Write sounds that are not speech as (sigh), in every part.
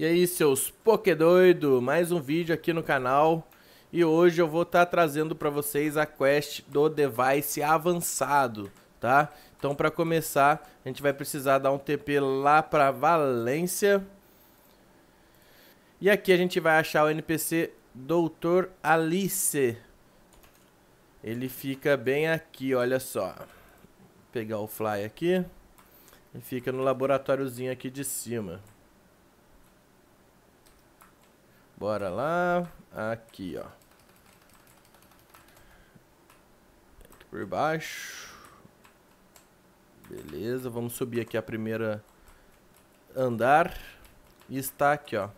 E aí, seus doido, mais um vídeo aqui no canal. E hoje eu vou estar tá trazendo para vocês a quest do device avançado, tá? Então, para começar, a gente vai precisar dar um TP lá para Valência. E aqui a gente vai achar o NPC Doutor Alice. Ele fica bem aqui, olha só. Vou pegar o fly aqui. E fica no laboratóriozinho aqui de cima. Bora lá. Aqui, ó. Aqui por baixo. Beleza, vamos subir aqui a primeira andar. E está aqui, ó.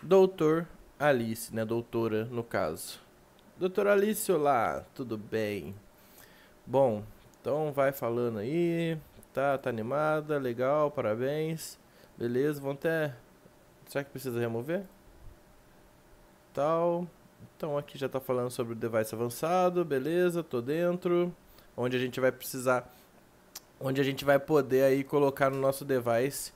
Doutor Alice, né? Doutora, no caso. Doutora Alice, olá, tudo bem? Bom, então vai falando aí. Tá, tá animada, legal, parabéns. Beleza, vão até... Será que precisa remover? tal. Então aqui já está falando sobre o device avançado, beleza, tô dentro. Onde a gente vai precisar, onde a gente vai poder aí colocar no nosso device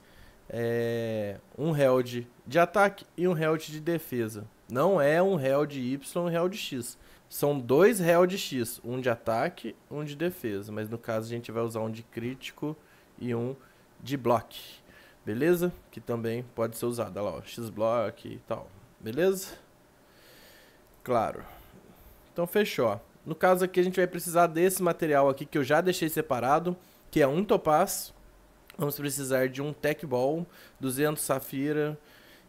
é, um held de ataque e um held de defesa. Não é um held Y e um held X. São dois held X, um de ataque, um de defesa. Mas no caso a gente vai usar um de crítico e um de block. Beleza? Que também pode ser usado, olha lá, X block e tal. Beleza? Claro. Então fechou. No caso aqui a gente vai precisar desse material aqui que eu já deixei separado, que é um topaz. Vamos precisar de um tech ball, 200 safira,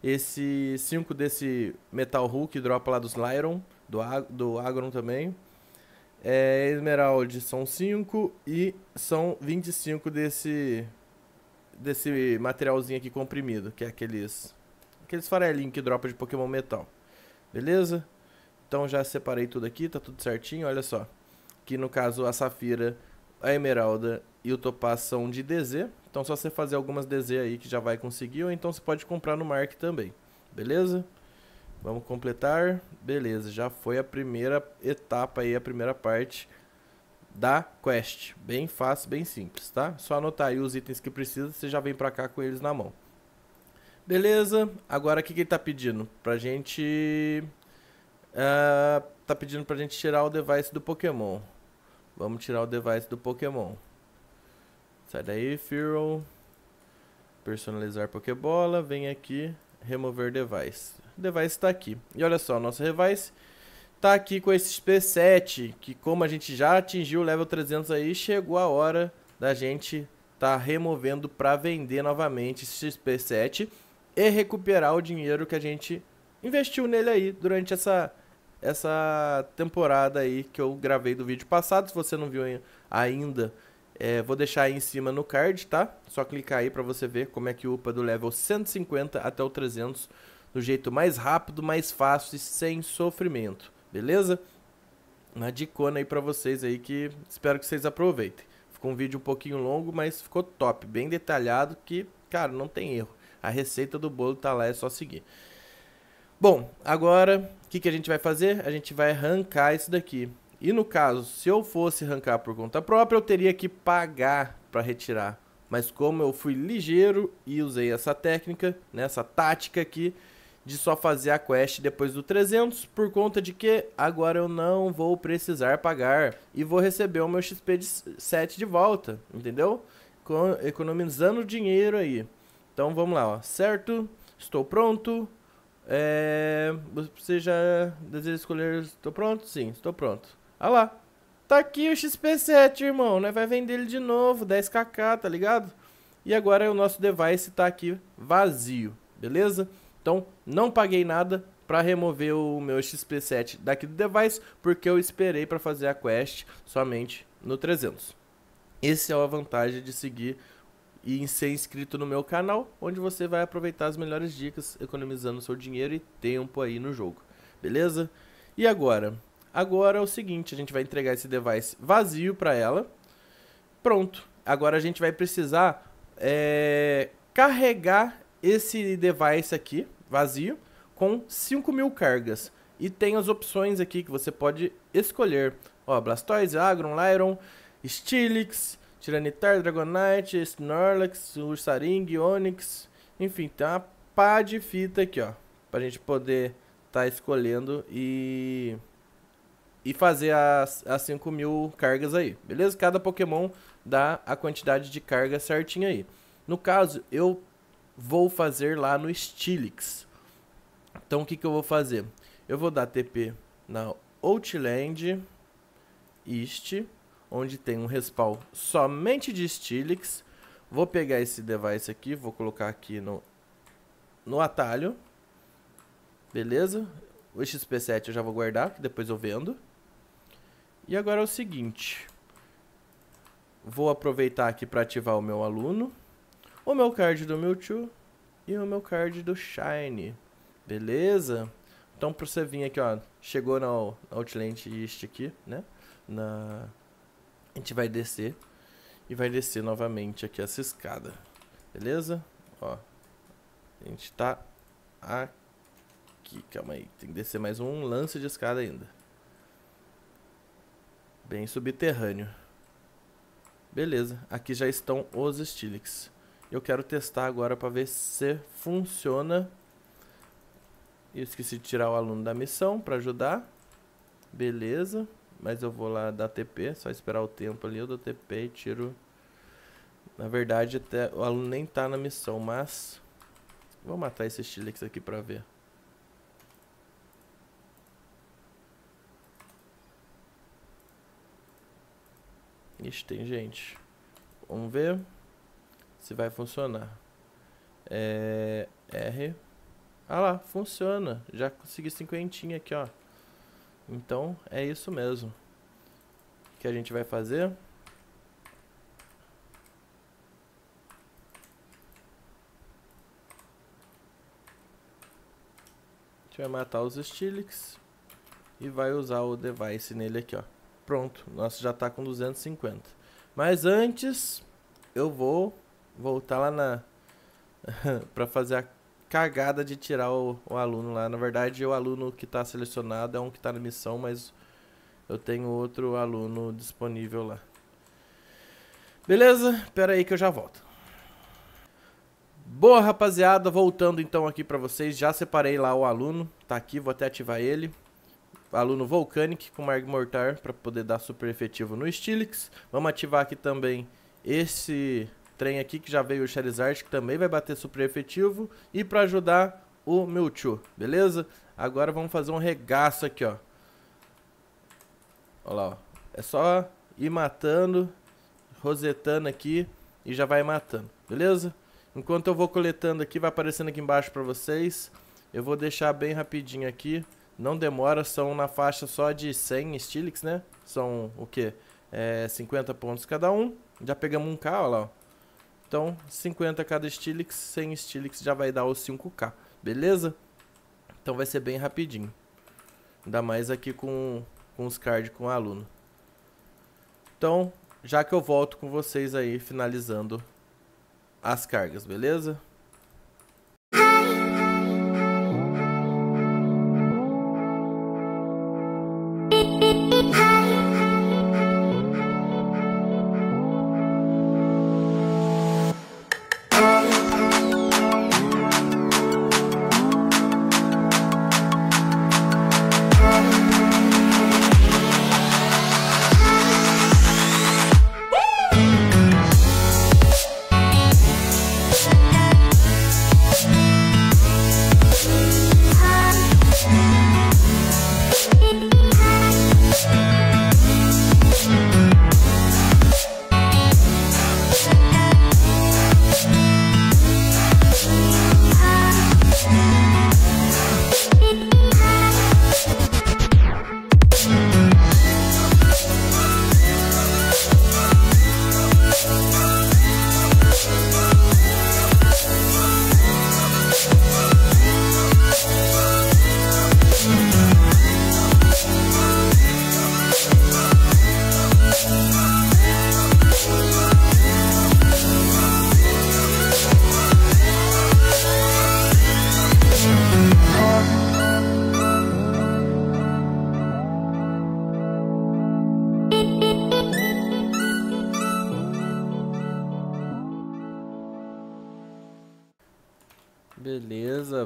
esse 5 desse metal hulk dropa lá dos Lyron, do, Ag do Agron também. É, Esmeralda são 5 e são 25 desse desse materialzinho aqui comprimido, que é aqueles aqueles farelinhos que dropa de Pokémon metal. Beleza? Então já separei tudo aqui, tá tudo certinho, olha só. Que no caso a safira, a emeralda e o topaz são de DZ. Então só você fazer algumas DZ aí que já vai conseguir, ou então você pode comprar no Mark também. Beleza? Vamos completar. Beleza, já foi a primeira etapa aí, a primeira parte da quest. Bem fácil, bem simples, tá? Só anotar aí os itens que precisa, você já vem pra cá com eles na mão. Beleza, agora o que, que ele tá pedindo? Pra gente Uh, tá pedindo pra gente tirar o device do Pokémon. Vamos tirar o device do Pokémon. Sai daí, Fearow. Personalizar Pokébola. Vem aqui. Remover device. O device está aqui. E olha só, nosso device tá aqui com esse P7. Que como a gente já atingiu o level 300 aí, chegou a hora da gente tá removendo para vender novamente esse XP7 e recuperar o dinheiro que a gente investiu nele aí durante essa, essa temporada aí que eu gravei do vídeo passado. Se você não viu ainda, é, vou deixar aí em cima no card, tá? Só clicar aí para você ver como é que upa é do level 150 até o 300 do jeito mais rápido, mais fácil e sem sofrimento, beleza? Uma dicona aí para vocês aí que espero que vocês aproveitem. Ficou um vídeo um pouquinho longo, mas ficou top, bem detalhado que, cara, não tem erro. A receita do bolo tá lá, é só seguir. Bom, agora o que, que a gente vai fazer? A gente vai arrancar isso daqui. E no caso, se eu fosse arrancar por conta própria, eu teria que pagar para retirar. Mas como eu fui ligeiro e usei essa técnica, né, essa tática aqui, de só fazer a quest depois do 300, por conta de que agora eu não vou precisar pagar e vou receber o meu XP de 7 de volta, entendeu? Economizando dinheiro aí. Então vamos lá, ó. certo? Estou pronto. É, você já deseja escolher. Estou pronto? Sim, estou pronto. Ah lá. Tá aqui o XP7, irmão. Né? Vai vender ele de novo, 10kk, tá ligado? E agora o nosso device tá aqui vazio, beleza? Então, não paguei nada para remover o meu XP7 daqui do device, porque eu esperei para fazer a quest somente no 300. Essa é a vantagem de seguir e em ser inscrito no meu canal, onde você vai aproveitar as melhores dicas, economizando seu dinheiro e tempo aí no jogo, beleza? E agora? Agora é o seguinte, a gente vai entregar esse device vazio para ela. Pronto. Agora a gente vai precisar é, carregar esse device aqui, vazio, com 5 mil cargas. E tem as opções aqui que você pode escolher. Ó, Blastoise, Agron, Lyron, Stilix, Tiranitar, Dragonite, Snorlax, Ursaring, Onix. Enfim, tem uma pá de fita aqui, ó. Pra gente poder estar tá escolhendo e... E fazer as, as 5 mil cargas aí, beleza? Cada Pokémon dá a quantidade de carga certinha aí. No caso, eu vou fazer lá no Stilix. Então, o que, que eu vou fazer? Eu vou dar TP na Outland, East onde tem um respawn somente de Stilix. Vou pegar esse device aqui, vou colocar aqui no, no atalho. Beleza? O XP7 eu já vou guardar, que depois eu vendo. E agora é o seguinte. Vou aproveitar aqui para ativar o meu aluno. O meu card do Mewtwo e o meu card do Shine. Beleza? Então pra você vir aqui, ó. Chegou na Outland East aqui, né? Na a gente vai descer e vai descer novamente aqui essa escada. Beleza? Ó, a gente tá aqui. Calma aí, tem que descer mais um lance de escada ainda. Bem subterrâneo. Beleza, aqui já estão os Stilix. Eu quero testar agora para ver se funciona. Eu esqueci de tirar o aluno da missão para ajudar. Beleza. Mas eu vou lá dar TP, só esperar o tempo ali, eu dou TP e tiro. Na verdade, até o aluno nem tá na missão, mas... Vou matar esse Stilix aqui pra ver. Ixi, tem gente. Vamos ver se vai funcionar. É... R. Ah lá, funciona. Já consegui cinquentinha aqui, ó. Então é isso mesmo que a gente vai fazer. A gente vai matar os Stilix e vai usar o device nele aqui, ó. Pronto, nosso já está com 250. Mas antes eu vou voltar lá na (laughs) para fazer a cagada de tirar o, o aluno lá. Na verdade, o aluno que está selecionado é um que está na missão, mas eu tenho outro aluno disponível lá. Beleza? Pera aí que eu já volto. Boa, rapaziada. Voltando então aqui para vocês. Já separei lá o aluno. Tá aqui, vou até ativar ele. Aluno Volcanic com Marg Mortar para poder dar super efetivo no Stilix. Vamos ativar aqui também esse trem aqui que já veio o Charizard, que também vai bater super efetivo. E pra ajudar, o Mewtwo, beleza? Agora vamos fazer um regaço aqui, ó. Olha lá, ó. É só ir matando, rosetando aqui e já vai matando, beleza? Enquanto eu vou coletando aqui, vai aparecendo aqui embaixo pra vocês. Eu vou deixar bem rapidinho aqui. Não demora, são na faixa só de 100 Stilix, né? São o quê? É, 50 pontos cada um. Já pegamos um K, olha lá, ó. Então, 50 cada Stilix, 100 Stilix já vai dar os 5k, beleza? Então vai ser bem rapidinho. Ainda mais aqui com, com os cards com o aluno. Então, já que eu volto com vocês aí, finalizando as cargas, beleza?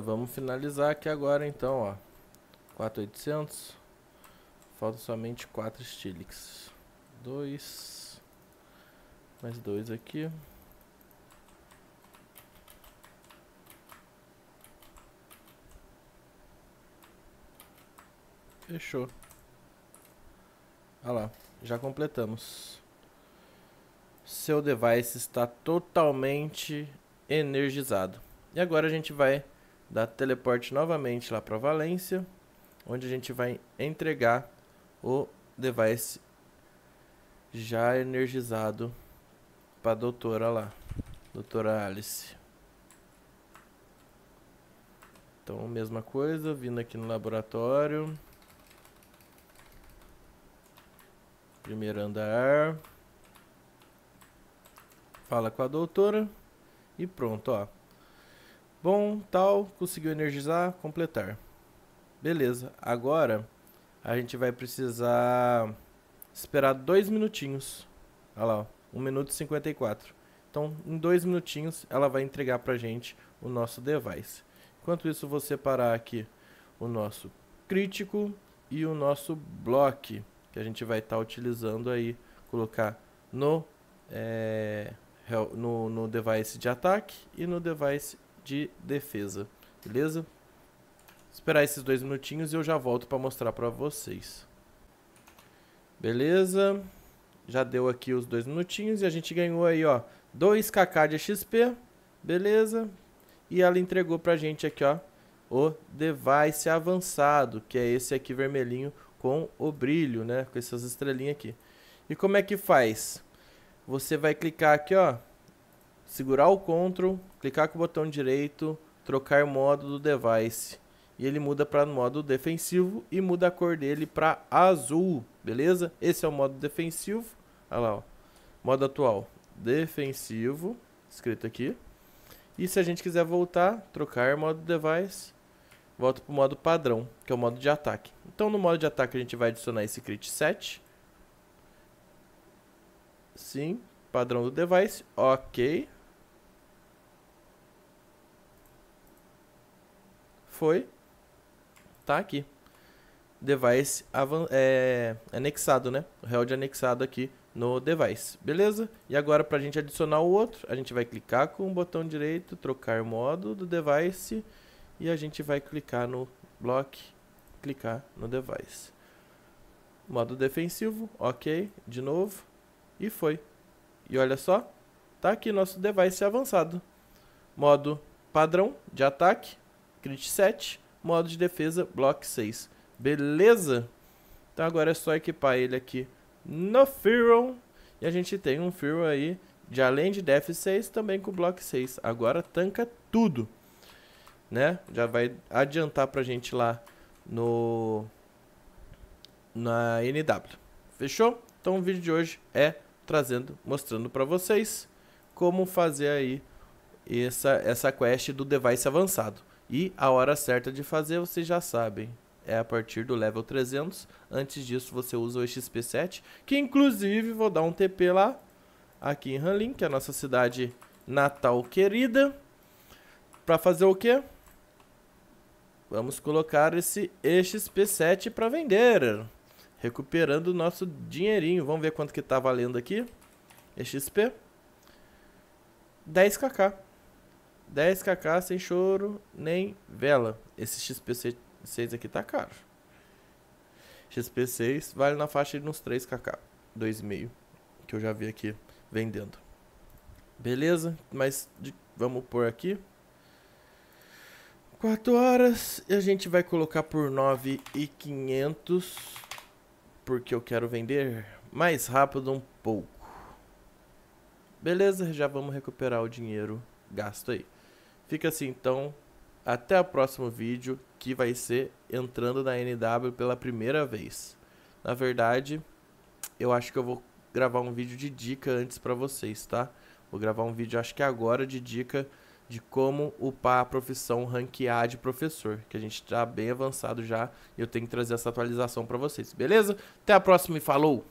vamos finalizar aqui agora então, ó. 4800. Falta somente 4 Stilix. 2. Mais 2 aqui. Fechou. Olha lá, já completamos. Seu device está totalmente energizado. E agora a gente vai dá teleporte novamente lá para Valência, onde a gente vai entregar o device já energizado para a doutora lá, doutora Alice. Então, mesma coisa, vindo aqui no laboratório. Primeiro andar. Fala com a doutora. E pronto, ó. Bom, tal, conseguiu energizar, completar. Beleza, agora a gente vai precisar esperar dois minutinhos. Olha lá, 1 minuto e 54. Então, em dois minutinhos, ela vai entregar pra gente o nosso device. Enquanto isso, vou separar aqui o nosso crítico e o nosso bloco que a gente vai estar tá utilizando aí, colocar no, é, no, no device de ataque e no device de defesa, beleza? Esperar esses dois minutinhos e eu já volto para mostrar para vocês. Beleza? Já deu aqui os dois minutinhos e a gente ganhou aí, ó, 2kk de XP, beleza? E ela entregou pra gente aqui, ó, o device avançado, que é esse aqui vermelhinho com o brilho, né? Com essas estrelinhas aqui. E como é que faz? Você vai clicar aqui, ó, segurar o Ctrl, clicar com o botão direito, trocar modo do device. E ele muda para modo defensivo e muda a cor dele para azul, beleza? Esse é o modo defensivo. Olha lá, ó. modo atual, defensivo, escrito aqui. E se a gente quiser voltar, trocar modo device, volta para o modo padrão, que é o modo de ataque. Então no modo de ataque a gente vai adicionar esse crit set. Sim, padrão do device, ok. foi, tá aqui. Device é, anexado, né? O held anexado aqui no device, beleza? E agora para a gente adicionar o outro, a gente vai clicar com o botão direito, trocar modo do device e a gente vai clicar no block, clicar no device. Modo defensivo, ok, de novo e foi. E olha só, tá aqui nosso device avançado. Modo padrão de ataque, Crit 7, modo de defesa, Block 6. Beleza? Então agora é só equipar ele aqui no Fearon. E a gente tem um Fearon aí, de além de Def 6, também com Block 6. Agora tanca tudo. Né? Já vai adiantar pra gente lá no na NW. Fechou? Então o vídeo de hoje é trazendo, mostrando para vocês como fazer aí essa, essa quest do device avançado. E a hora certa de fazer vocês já sabem. É a partir do level 300. Antes disso você usa o XP7. Que inclusive vou dar um TP lá. Aqui em Hanlin, que é a nossa cidade natal querida. Pra fazer o quê? Vamos colocar esse XP7 para vender. Recuperando o nosso dinheirinho. Vamos ver quanto que tá valendo aqui. XP. 10kk. 10kk sem choro nem vela. Esse XP6 aqui tá caro. XP6 vale na faixa de uns 3kk, 2,5, que eu já vi aqui vendendo. Beleza? Mas de, vamos por aqui. 4 horas e a gente vai colocar por 9,500 porque eu quero vender mais rápido um pouco. Beleza, já vamos recuperar o dinheiro gasto aí. Fica assim, então, até o próximo vídeo, que vai ser entrando na NW pela primeira vez. Na verdade, eu acho que eu vou gravar um vídeo de dica antes para vocês, tá? Vou gravar um vídeo, acho que agora, de dica de como upar a profissão ranquear de professor, que a gente está bem avançado já e eu tenho que trazer essa atualização para vocês, beleza? Até a próxima e falou!